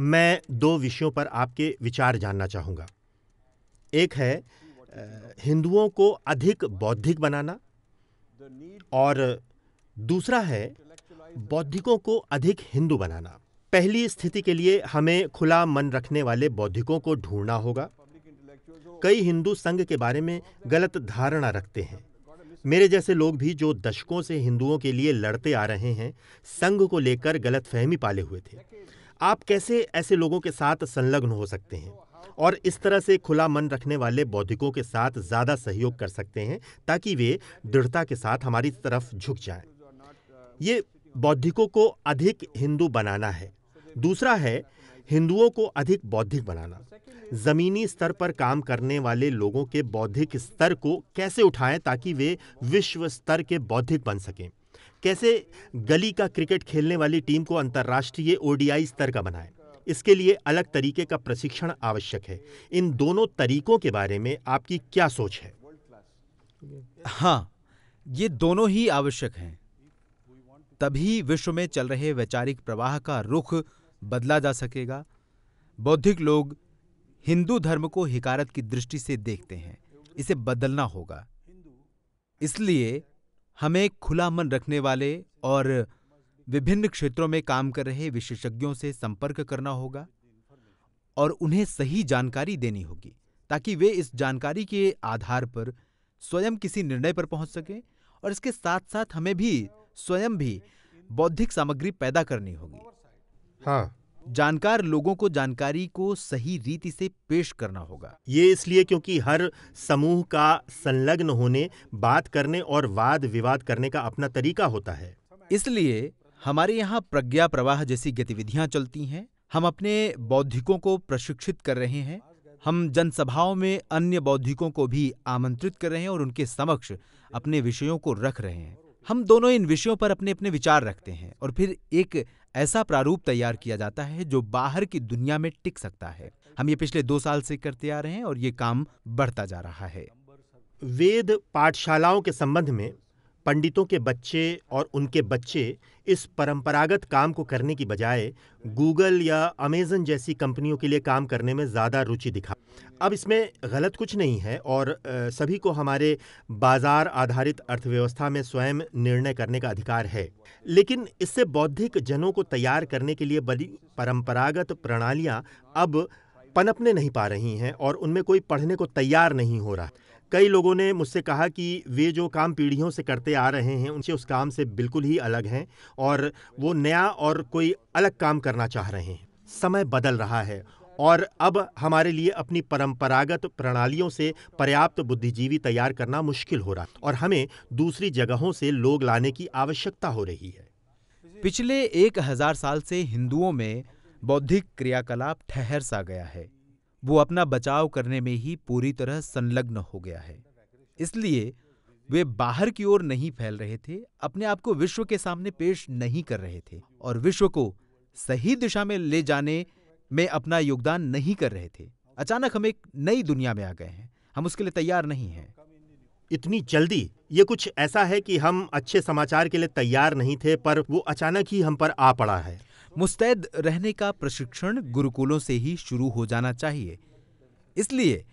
मैं दो विषयों पर आपके विचार जानना चाहूँगा एक है हिंदुओं को अधिक बौद्धिक बनाना और दूसरा है बौद्धिकों को अधिक हिंदू बनाना पहली स्थिति के लिए हमें खुला मन रखने वाले बौद्धिकों को ढूंढना होगा कई हिंदू संघ के बारे में गलत धारणा रखते हैं मेरे जैसे लोग भी जो दशकों से हिंदुओं के लिए लड़ते आ रहे हैं संघ को लेकर गलत फहमी पाले हुए थे आप कैसे ऐसे लोगों के साथ संलग्न हो सकते हैं और इस तरह से खुला मन रखने वाले बौद्धिकों के साथ ज़्यादा सहयोग कर सकते हैं ताकि वे दृढ़ता के साथ हमारी तरफ झुक जाएं। ये बौद्धिकों को अधिक हिंदू बनाना है दूसरा है हिंदुओं को अधिक बौद्धिक बनाना ज़मीनी स्तर पर काम करने वाले लोगों के बौद्धिक स्तर को कैसे उठाएं ताकि वे विश्व स्तर के बौद्धिक बन सकें कैसे गली का क्रिकेट खेलने वाली टीम को अंतर्राष्ट्रीय ओडीआई स्तर का बनाएं इसके लिए अलग तरीके का प्रशिक्षण आवश्यक है इन दोनों तरीकों के बारे में आपकी क्या सोच है हाँ ये दोनों ही आवश्यक हैं तभी विश्व में चल रहे वैचारिक प्रवाह का रुख बदला जा सकेगा बौद्धिक लोग हिंदू धर्म को हिकारत की दृष्टि से देखते हैं इसे बदलना होगा इसलिए हमें खुला मन रखने वाले और विभिन्न क्षेत्रों में काम कर रहे विशेषज्ञों से संपर्क करना होगा और उन्हें सही जानकारी देनी होगी ताकि वे इस जानकारी के आधार पर स्वयं किसी निर्णय पर पहुंच सकें और इसके साथ साथ हमें भी स्वयं भी बौद्धिक सामग्री पैदा करनी होगी हाँ जानकार लोगों को जानकारी को सही रीति से पेश करना होगा ये इसलिए क्योंकि हर समूह का संलग्न होने बात करने और वाद विवाद करने का अपना तरीका होता है इसलिए हमारे यहाँ प्रज्ञा प्रवाह जैसी गतिविधियाँ चलती हैं हम अपने बौद्धिकों को प्रशिक्षित कर रहे हैं हम जनसभाओं में अन्य बौद्धिकों को भी आमंत्रित कर रहे हैं और उनके समक्ष अपने विषयों को रख रहे हैं हम दोनों इन विषयों पर अपने अपने विचार रखते हैं और फिर एक ऐसा प्रारूप तैयार किया जाता है जो बाहर की दुनिया में टिक सकता है हम ये पिछले दो साल से करते आ रहे हैं और ये काम बढ़ता जा रहा है वेद पाठशालाओं के संबंध में पंडितों के बच्चे और उनके बच्चे इस परंपरागत काम को करने की बजाय गूगल या अमेजन जैसी कंपनियों के लिए काम करने में ज़्यादा रुचि दिखा अब इसमें गलत कुछ नहीं है और सभी को हमारे बाजार आधारित अर्थव्यवस्था में स्वयं निर्णय करने का अधिकार है लेकिन इससे बौद्धिक जनों को तैयार करने के लिए बड़ी परंपरागत प्रणालियाँ अब पनपने नहीं पा रही हैं और उनमें कोई पढ़ने को तैयार नहीं हो रहा कई लोगों ने मुझसे कहा कि वे जो काम पीढ़ियों से करते आ रहे हैं उनसे उस काम से बिल्कुल ही अलग हैं और वो नया और कोई अलग काम करना चाह रहे हैं समय बदल रहा है और अब हमारे लिए अपनी परंपरागत प्रणालियों से पर्याप्त बुद्धिजीवी तैयार करना मुश्किल हो रहा है और हमें दूसरी जगहों से लोग लाने की आवश्यकता हो रही है पिछले एक हजार साल से हिंदुओं में बौद्धिक क्रियाकलाप ठहर सा गया है वो अपना बचाव करने में ही पूरी तरह संलग्न हो गया है इसलिए वे बाहर की ओर नहीं फैल रहे थे अपने आप को विश्व के सामने पेश नहीं कर रहे थे और विश्व को सही दिशा में ले जाने में अपना योगदान नहीं कर रहे थे अचानक हम एक नई दुनिया में आ गए हैं हम उसके लिए तैयार नहीं हैं इतनी जल्दी ये कुछ ऐसा है कि हम अच्छे समाचार के लिए तैयार नहीं थे पर वो अचानक ही हम पर आ पड़ा है मुस्तैद रहने का प्रशिक्षण गुरुकुलों से ही शुरू हो जाना चाहिए इसलिए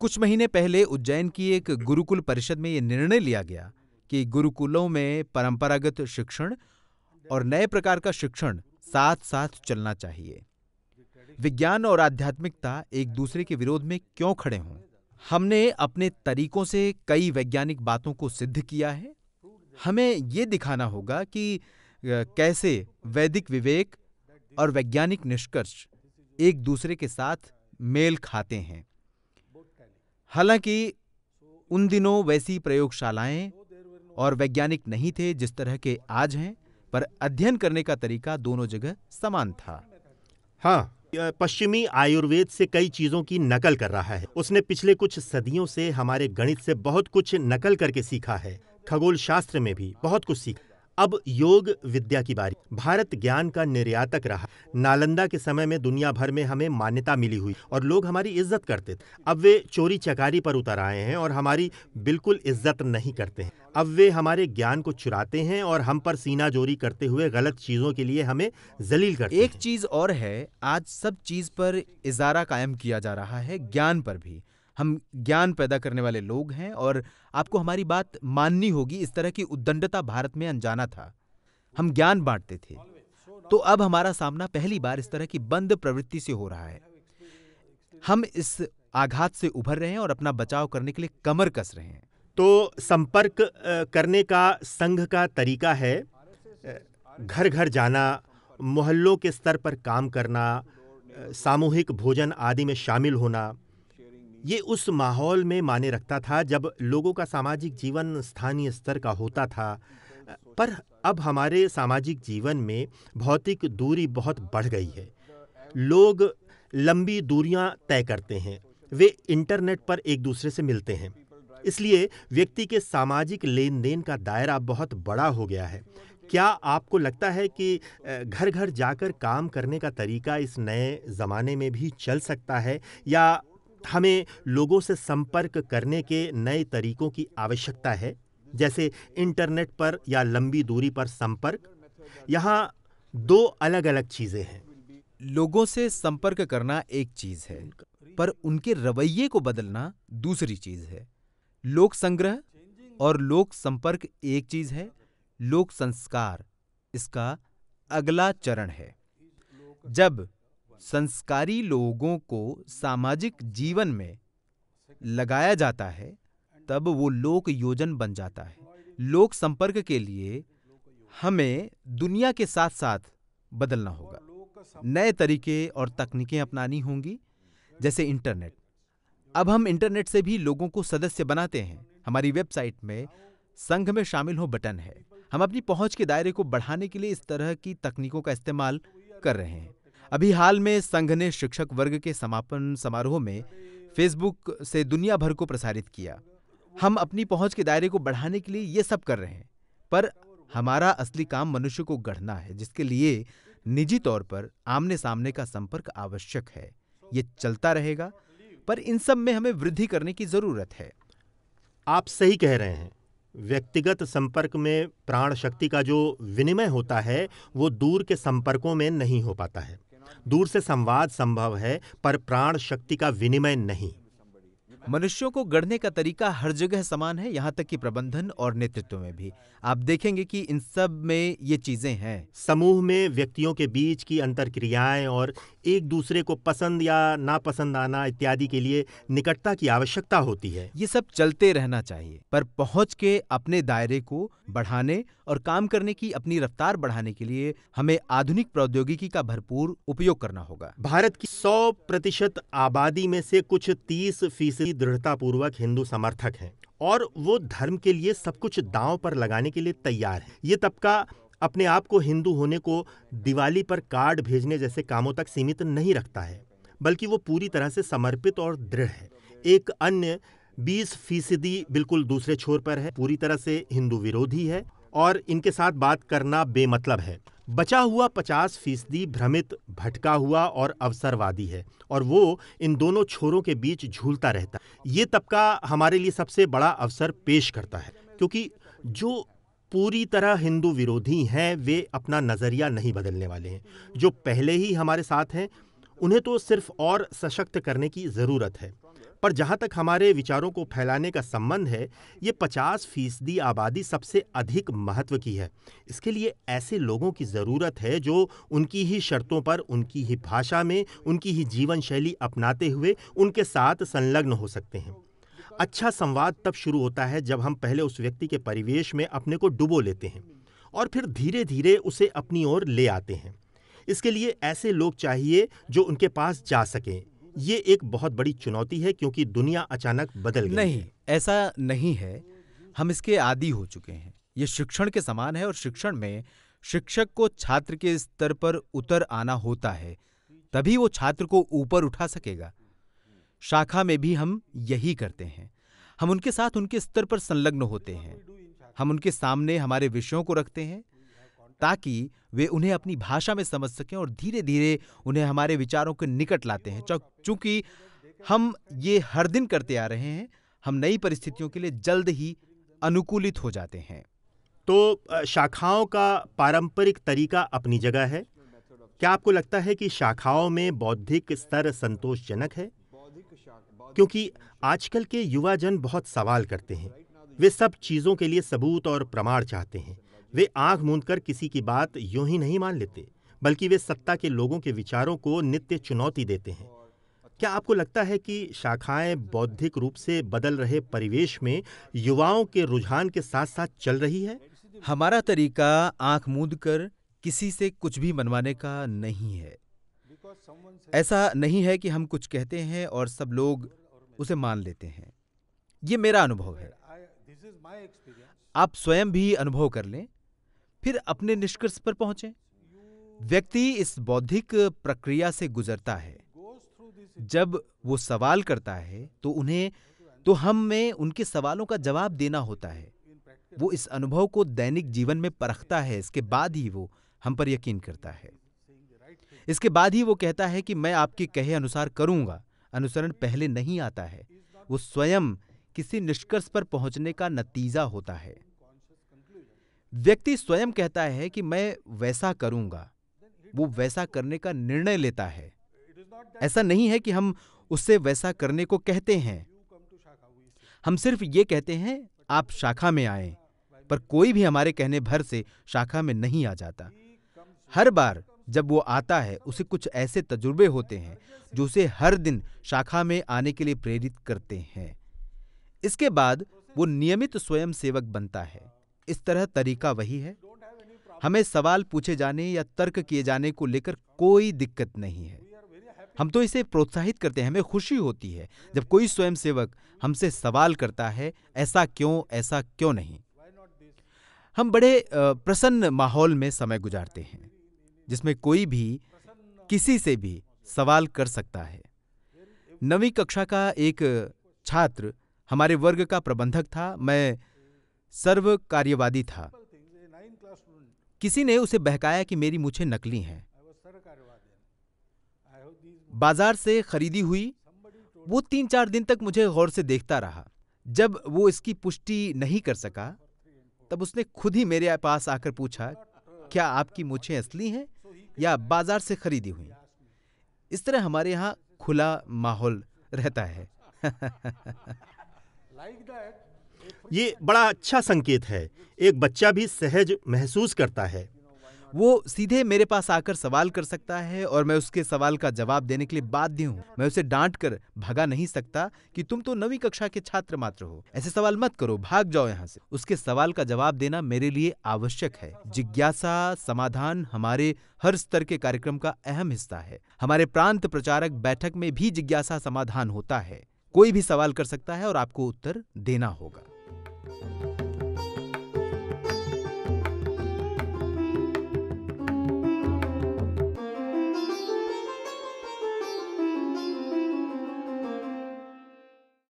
कुछ महीने पहले उज्जैन की एक गुरुकुल परिषद में यह निर्णय लिया गया कि गुरुकुलों में परंपरागत शिक्षण और नए प्रकार का शिक्षण साथ साथ चलना चाहिए विज्ञान और आध्यात्मिकता एक दूसरे के विरोध में क्यों खड़े हों हमने अपने तरीकों से कई वैज्ञानिक बातों को सिद्ध किया है हमें ये दिखाना होगा कि कैसे वैदिक विवेक और वैज्ञानिक निष्कर्ष एक दूसरे के साथ मेल खाते हैं हालांकि उन दिनों वैसी प्रयोगशालाएं और वैज्ञानिक नहीं थे जिस तरह के आज हैं पर अध्ययन करने का तरीका दोनों जगह समान था हाँ पश्चिमी आयुर्वेद से कई चीजों की नकल कर रहा है उसने पिछले कुछ सदियों से हमारे गणित से बहुत कुछ नकल करके सीखा है खगोल शास्त्र में भी बहुत कुछ सीखा अब योग विद्या की बारी भारत ज्ञान का निर्यातक रहा नालंदा के समय में दुनिया भर में हमें मान्यता मिली हुई और लोग हमारी इज्जत करते थे अब वे चोरी चकारी पर उतर आए हैं और हमारी बिल्कुल इज्जत नहीं करते हैं अब वे हमारे ज्ञान को चुराते हैं और हम पर सीना जोरी करते हुए गलत चीज़ों के लिए हमें जलील करते एक चीज़ और है आज सब चीज़ पर इजारा कायम किया जा रहा है ज्ञान पर भी हम ज्ञान पैदा करने वाले लोग हैं और आपको हमारी बात माननी होगी इस तरह की उद्दंडता भारत में अनजाना था हम ज्ञान बांटते थे तो अब हमारा सामना पहली बार इस तरह की बंद प्रवृत्ति से हो रहा है हम इस आघात से उभर रहे हैं और अपना बचाव करने के लिए कमर कस रहे हैं तो संपर्क करने का संघ का तरीका है घर घर जाना मोहल्लों के स्तर पर काम करना सामूहिक भोजन आदि में शामिल होना ये उस माहौल में माने रखता था जब लोगों का सामाजिक जीवन स्थानीय स्तर का होता था पर अब हमारे सामाजिक जीवन में भौतिक दूरी बहुत बढ़ गई है लोग लंबी दूरियां तय करते हैं वे इंटरनेट पर एक दूसरे से मिलते हैं इसलिए व्यक्ति के सामाजिक लेन देन का दायरा बहुत बड़ा हो गया है क्या आपको लगता है कि घर घर जाकर काम करने का तरीका इस नए ज़माने में भी चल सकता है या हमें लोगों से संपर्क करने के नए तरीकों की आवश्यकता है जैसे इंटरनेट पर या लंबी दूरी पर संपर्क यहाँ दो अलग अलग चीज़ें हैं लोगों से संपर्क करना एक चीज़ है पर उनके रवैये को बदलना दूसरी चीज़ है लोक संग्रह और लोक संपर्क एक चीज़ है लोक संस्कार इसका अगला चरण है जब संस्कारी लोगों को सामाजिक जीवन में लगाया जाता है तब वो लोक योजन बन जाता है लोक संपर्क के लिए हमें दुनिया के साथ साथ बदलना होगा नए तरीके और तकनीकें अपनानी होंगी जैसे इंटरनेट अब हम इंटरनेट से भी लोगों को सदस्य बनाते हैं हमारी वेबसाइट में संघ में शामिल हो बटन है हम अपनी पहुंच के दायरे को बढ़ाने के लिए इस तरह की तकनीकों का इस्तेमाल कर रहे हैं अभी हाल में संघ ने शिक्षक वर्ग के समापन समारोह में फेसबुक से दुनिया भर को प्रसारित किया हम अपनी पहुंच के दायरे को बढ़ाने के लिए ये सब कर रहे हैं पर हमारा असली काम मनुष्य को गढ़ना है जिसके लिए निजी तौर पर आमने सामने का संपर्क आवश्यक है ये चलता रहेगा पर इन सब में हमें वृद्धि करने की ज़रूरत है आप सही कह रहे हैं व्यक्तिगत संपर्क में प्राण शक्ति का जो विनिमय होता है वो दूर के संपर्कों में नहीं हो पाता है दूर से संवाद संभव है पर प्राण शक्ति का विनिमय नहीं मनुष्यों को गढ़ने का तरीका हर जगह समान है यहाँ तक कि प्रबंधन और नेतृत्व में भी आप देखेंगे कि इन सब में ये चीजें हैं समूह में व्यक्तियों के बीच की अंतर क्रियाएं और एक दूसरे को पसंद या नापसंद आना इत्यादि के लिए निकटता की आवश्यकता होती है ये सब चलते रहना चाहिए पर पहुंच के अपने दायरे को बढ़ाने और काम करने की अपनी रफ्तार बढ़ाने के लिए हमें आधुनिक प्रौद्योगिकी का भरपूर उपयोग करना होगा भारत की सौ प्रतिशत आबादी में से कुछ तीस फीसदी भी दृढ़तापूर्वक हिंदू समर्थक हैं और वो धर्म के लिए सब कुछ दांव पर लगाने के लिए तैयार है ये तबका अपने आप को हिंदू होने को दिवाली पर कार्ड भेजने जैसे कामों तक सीमित नहीं रखता है बल्कि वो पूरी तरह से समर्पित और दृढ़ है एक अन्य 20 फीसदी बिल्कुल दूसरे छोर पर है पूरी तरह से हिंदू विरोधी है और इनके साथ बात करना बेमतलब है बचा हुआ पचास फीसदी भ्रमित भटका हुआ और अवसरवादी है और वो इन दोनों छोरों के बीच झूलता रहता है ये तबका हमारे लिए सबसे बड़ा अवसर पेश करता है क्योंकि जो पूरी तरह हिंदू विरोधी हैं वे अपना नज़रिया नहीं बदलने वाले हैं जो पहले ही हमारे साथ हैं उन्हें तो सिर्फ और सशक्त करने की ज़रूरत है पर जहाँ तक हमारे विचारों को फैलाने का संबंध है ये पचास फीसदी आबादी सबसे अधिक महत्व की है इसके लिए ऐसे लोगों की ज़रूरत है जो उनकी ही शर्तों पर उनकी ही भाषा में उनकी ही जीवन शैली अपनाते हुए उनके साथ संलग्न हो सकते हैं अच्छा संवाद तब शुरू होता है जब हम पहले उस व्यक्ति के परिवेश में अपने को डुबो लेते हैं और फिर धीरे धीरे उसे अपनी ओर ले आते हैं इसके लिए ऐसे लोग चाहिए जो उनके पास जा सकें ये एक बहुत बड़ी चुनौती है क्योंकि दुनिया अचानक बदल गई नहीं ऐसा नहीं है हम इसके आदि हो चुके हैं ये शिक्षण के समान है और शिक्षण में शिक्षक को छात्र के स्तर पर उतर आना होता है तभी वो छात्र को ऊपर उठा सकेगा शाखा में भी हम यही करते हैं हम उनके साथ उनके स्तर पर संलग्न होते हैं हम उनके सामने हमारे विषयों को रखते हैं ताकि वे उन्हें अपनी भाषा में समझ सकें और धीरे धीरे उन्हें हमारे विचारों के निकट लाते हैं चूंकि हम ये हर दिन करते आ रहे हैं हम नई परिस्थितियों के लिए जल्द ही अनुकूलित हो जाते हैं तो शाखाओं का पारंपरिक तरीका अपनी जगह है क्या आपको लगता है कि शाखाओं में बौद्धिक स्तर संतोषजनक है क्योंकि आजकल के युवा जन बहुत सवाल करते हैं वे सब चीज़ों के लिए सबूत और प्रमाण चाहते हैं वे आंख मूंदकर किसी की बात यूं ही नहीं मान लेते बल्कि वे सत्ता के लोगों के विचारों को नित्य चुनौती देते हैं क्या आपको लगता है कि शाखाएं बौद्धिक रूप से बदल रहे परिवेश में युवाओं के रुझान के साथ साथ चल रही है हमारा तरीका आंख मूंद कर किसी से कुछ भी मनवाने का नहीं है ऐसा नहीं है कि हम कुछ कहते हैं और सब लोग उसे मान लेते हैं ये मेरा अनुभव है आप स्वयं भी अनुभव कर लें फिर अपने निष्कर्ष पर पहुंचे व्यक्ति इस बौद्धिक प्रक्रिया से गुजरता है जब वो सवाल करता है तो उन्हें तो हम में उनके सवालों का जवाब देना होता है वो इस अनुभव को दैनिक जीवन में परखता है इसके बाद ही वो हम पर यकीन करता है इसके बाद ही वो कहता है कि मैं आपके कहे अनुसार करूंगा अनुसरण पहले नहीं आता है वो स्वयं किसी निष्कर्ष पर पहुंचने का नतीजा होता है व्यक्ति स्वयं कहता है कि मैं वैसा करूंगा वो वैसा करने का निर्णय लेता है ऐसा नहीं है कि हम उससे वैसा करने को कहते हैं हम सिर्फ ये कहते हैं आप शाखा में आए पर कोई भी हमारे कहने भर से शाखा में नहीं आ जाता हर बार जब वो आता है उसे कुछ ऐसे तजुर्बे होते हैं जो उसे हर दिन शाखा में आने के लिए प्रेरित करते हैं इसके बाद वो नियमित स्वयं सेवक बनता है इस तरह तरीका वही है हमें सवाल पूछे जाने या तर्क किए जाने को लेकर कोई दिक्कत नहीं है हम तो इसे प्रोत्साहित करते हैं हमें खुशी होती है जब कोई स्वयंसेवक हमसे सवाल करता है ऐसा क्यों ऐसा क्यों नहीं हम बड़े प्रसन्न माहौल में समय गुजारते हैं जिसमें कोई भी किसी से भी सवाल कर सकता है नवी कक्षा का एक छात्र हमारे वर्ग का प्रबंधक था मैं सर्व कार्यवादी था किसी ने उसे बहकाया कि मेरी मुझे नकली हैं बाजार से खरीदी हुई वो तीन चार दिन तक मुझे गौर से देखता रहा जब वो इसकी पुष्टि नहीं कर सका तब उसने खुद ही मेरे पास आकर पूछा क्या आपकी मुछें असली हैं या बाजार से खरीदी हुई इस तरह हमारे यहाँ खुला माहौल रहता है ये बड़ा अच्छा संकेत है एक बच्चा भी सहज महसूस करता है वो सीधे मेरे पास आकर सवाल कर सकता है और मैं उसके सवाल का जवाब देने के लिए बाध्य हूँ मैं उसे डांट कर भगा नहीं सकता कि तुम तो नवी कक्षा के छात्र मात्र हो ऐसे सवाल मत करो भाग जाओ यहाँ से उसके सवाल का जवाब देना मेरे लिए आवश्यक है जिज्ञासा समाधान हमारे हर स्तर के कार्यक्रम का अहम हिस्सा है हमारे प्रांत प्रचारक बैठक में भी जिज्ञासा समाधान होता है कोई भी सवाल कर सकता है और आपको उत्तर देना होगा